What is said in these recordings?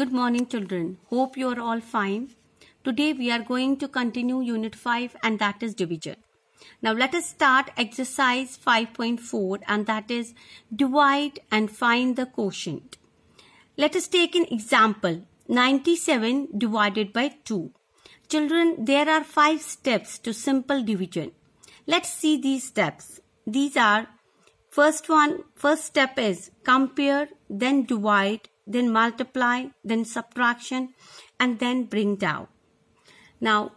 Good morning children. Hope you are all fine. Today we are going to continue unit 5 and that is division. Now let us start exercise 5.4 and that is divide and find the quotient. Let us take an example 97 divided by 2. Children there are 5 steps to simple division. Let's see these steps. These are first one first step is compare then divide then multiply, then subtraction, and then bring down. Now,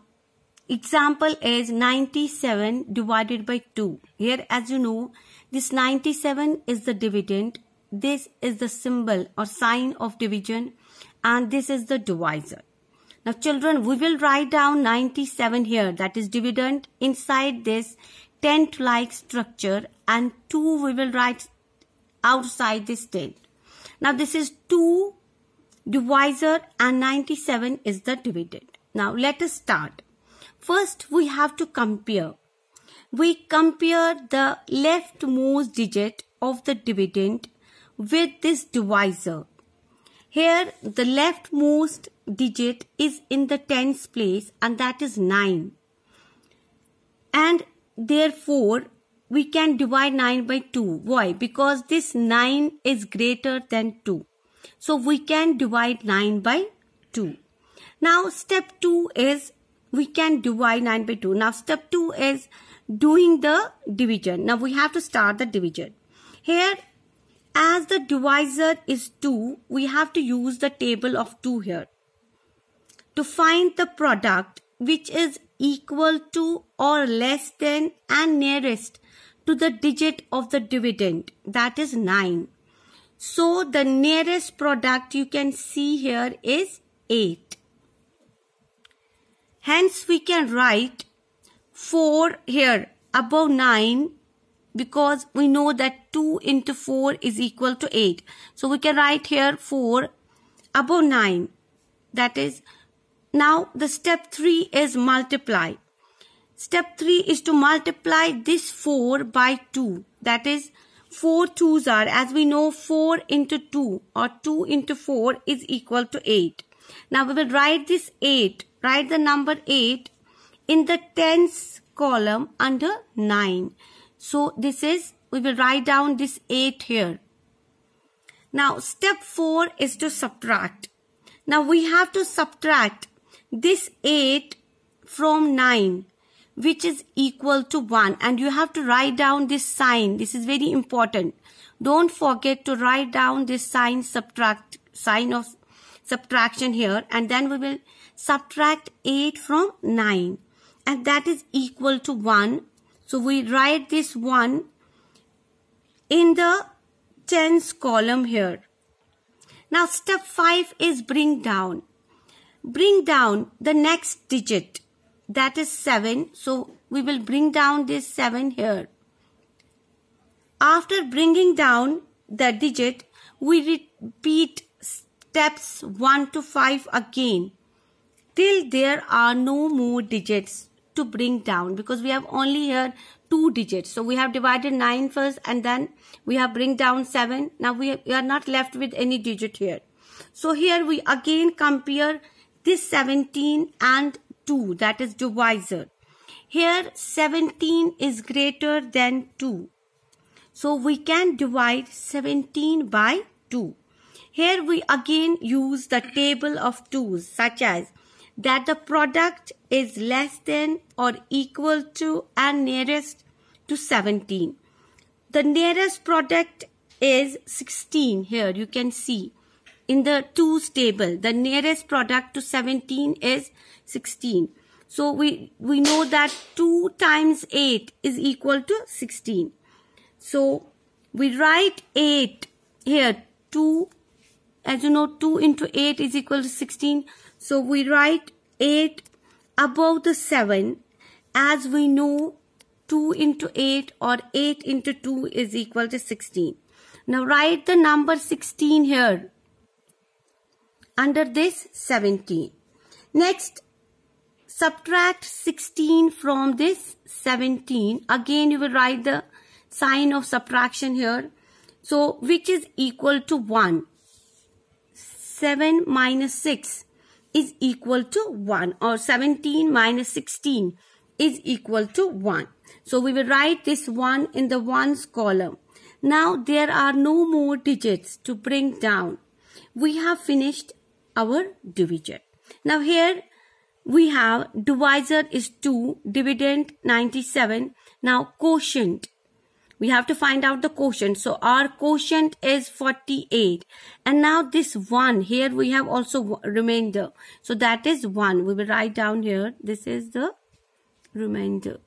example is 97 divided by 2. Here, as you know, this 97 is the dividend. This is the symbol or sign of division. And this is the divisor. Now, children, we will write down 97 here. That is dividend inside this tent-like structure. And 2 we will write outside this tent. Now this is 2 divisor and 97 is the dividend. Now let us start. First we have to compare. We compare the leftmost digit of the dividend with this divisor. Here the leftmost digit is in the tens place and that is 9. And therefore we can divide 9 by 2. Why? Because this 9 is greater than 2. So we can divide 9 by 2. Now step 2 is we can divide 9 by 2. Now step 2 is doing the division. Now we have to start the division. Here as the divisor is 2, we have to use the table of 2 here. To find the product which is equal to or less than and nearest to the digit of the dividend, that is 9. So the nearest product you can see here is 8. Hence we can write 4 here above 9 because we know that 2 into 4 is equal to 8. So we can write here 4 above 9 that is now the step 3 is multiply. Step 3 is to multiply this 4 by 2. That is, 4 2s are, as we know, 4 into 2 or 2 into 4 is equal to 8. Now we will write this 8, write the number 8 in the tens column under 9. So this is, we will write down this 8 here. Now step 4 is to subtract. Now we have to subtract this 8 from 9 which is equal to 1 and you have to write down this sign this is very important don't forget to write down this sign subtract sign of subtraction here and then we will subtract 8 from 9 and that is equal to 1 so we write this 1 in the tens column here now step 5 is bring down bring down the next digit that is 7. So we will bring down this 7 here. After bringing down the digit, we repeat steps 1 to 5 again till there are no more digits to bring down because we have only here two digits. So we have divided 9 first and then we have bring down 7. Now we, we are not left with any digit here. So here we again compare this 17 and 2 that is divisor. Here 17 is greater than 2. So we can divide 17 by 2. Here we again use the table of 2s such as that the product is less than or equal to and nearest to 17. The nearest product is 16 here you can see in the 2's table. The nearest product to 17 is 16. So we, we know that 2 times 8 is equal to 16. So we write 8 here. 2, as you know, 2 into 8 is equal to 16. So we write 8 above the 7. As we know, 2 into 8 or 8 into 2 is equal to 16. Now write the number 16 here under this 17. Next, subtract 16 from this 17. Again, you will write the sign of subtraction here. So, which is equal to 1. 7 minus 6 is equal to 1 or 17 minus 16 is equal to 1. So, we will write this 1 in the 1's column. Now, there are no more digits to bring down. We have finished our divisor. Now here we have divisor is 2, dividend 97. Now quotient. We have to find out the quotient. So our quotient is 48. And now this 1, here we have also remainder. So that is 1. We will write down here. This is the remainder.